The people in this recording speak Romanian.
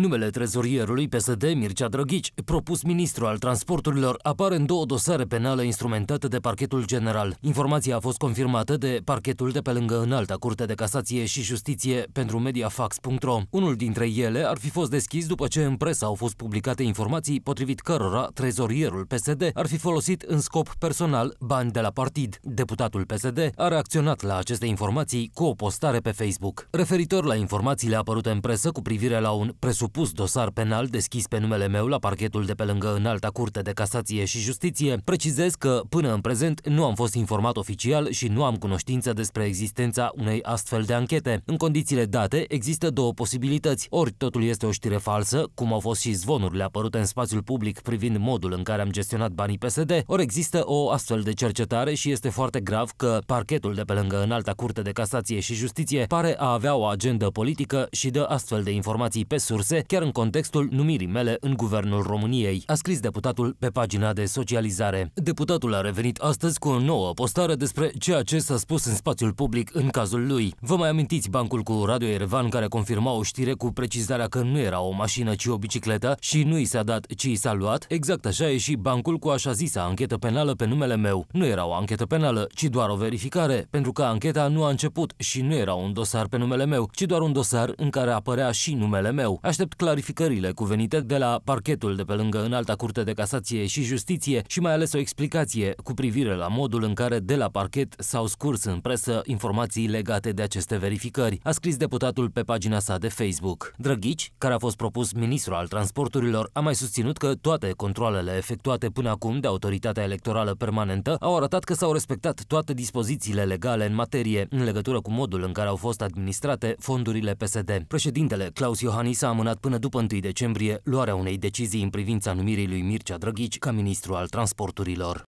Numele trezorierului PSD Mircea Drăghici, propus ministru al transporturilor, apare în două dosare penale instrumentate de parchetul general. Informația a fost confirmată de parchetul de pe lângă înalta curte de casație și justiție pentru mediafax.ro. Unul dintre ele ar fi fost deschis după ce în presă au fost publicate informații potrivit cărora trezorierul PSD ar fi folosit în scop personal bani de la partid. Deputatul PSD a reacționat la aceste informații cu o postare pe Facebook. Referitor la informațiile apărute în presă cu privire la un presupus presupus dosar penal deschis pe numele meu la parchetul de pe lângă Înalta Curte de Casație și Justiție, precizez că, până în prezent, nu am fost informat oficial și nu am cunoștință despre existența unei astfel de anchete. În condițiile date, există două posibilități. Ori totul este o știre falsă, cum au fost și zvonurile apărute în spațiul public privind modul în care am gestionat banii PSD, ori există o astfel de cercetare și este foarte grav că parchetul de pe lângă Înalta Curte de Casație și Justiție pare a avea o agendă politică și dă astfel de informații pe surse surse, chiar în contextul numirii mele în Guvernul României, a scris deputatul pe pagina de socializare. Deputatul a revenit astăzi cu o nouă postare despre ceea ce s-a spus în spațiul public în cazul lui. Vă mai amintiți bancul cu Radio Erevan care confirma o știre cu precizarea că nu era o mașină, ci o bicicletă și nu i s-a dat, ci i s-a luat? Exact așa e și bancul cu așa zisa anchetă penală pe numele meu. Nu era o anchetă penală, ci doar o verificare, pentru că ancheta nu a început și nu era un dosar pe numele meu, ci doar un dosar în care apărea și numele meu. Așa Aștept clarificările cuvenite de la parchetul de pe lângă Înalta Curte de Casație și Justiție și mai ales o explicație cu privire la modul în care de la parchet s-au scurs în presă informații legate de aceste verificări, a scris deputatul pe pagina sa de Facebook. Drăghici, care a fost propus ministru al transporturilor, a mai susținut că toate controlele efectuate până acum de Autoritatea Electorală Permanentă au arătat că s-au respectat toate dispozițiile legale în materie în legătură cu modul în care au fost administrate fondurile PSD. Președintele Claus Iohannis a amânat amânat până după 1 decembrie luarea unei decizii în privința numirii lui Mircea Drăghici ca ministru al transporturilor.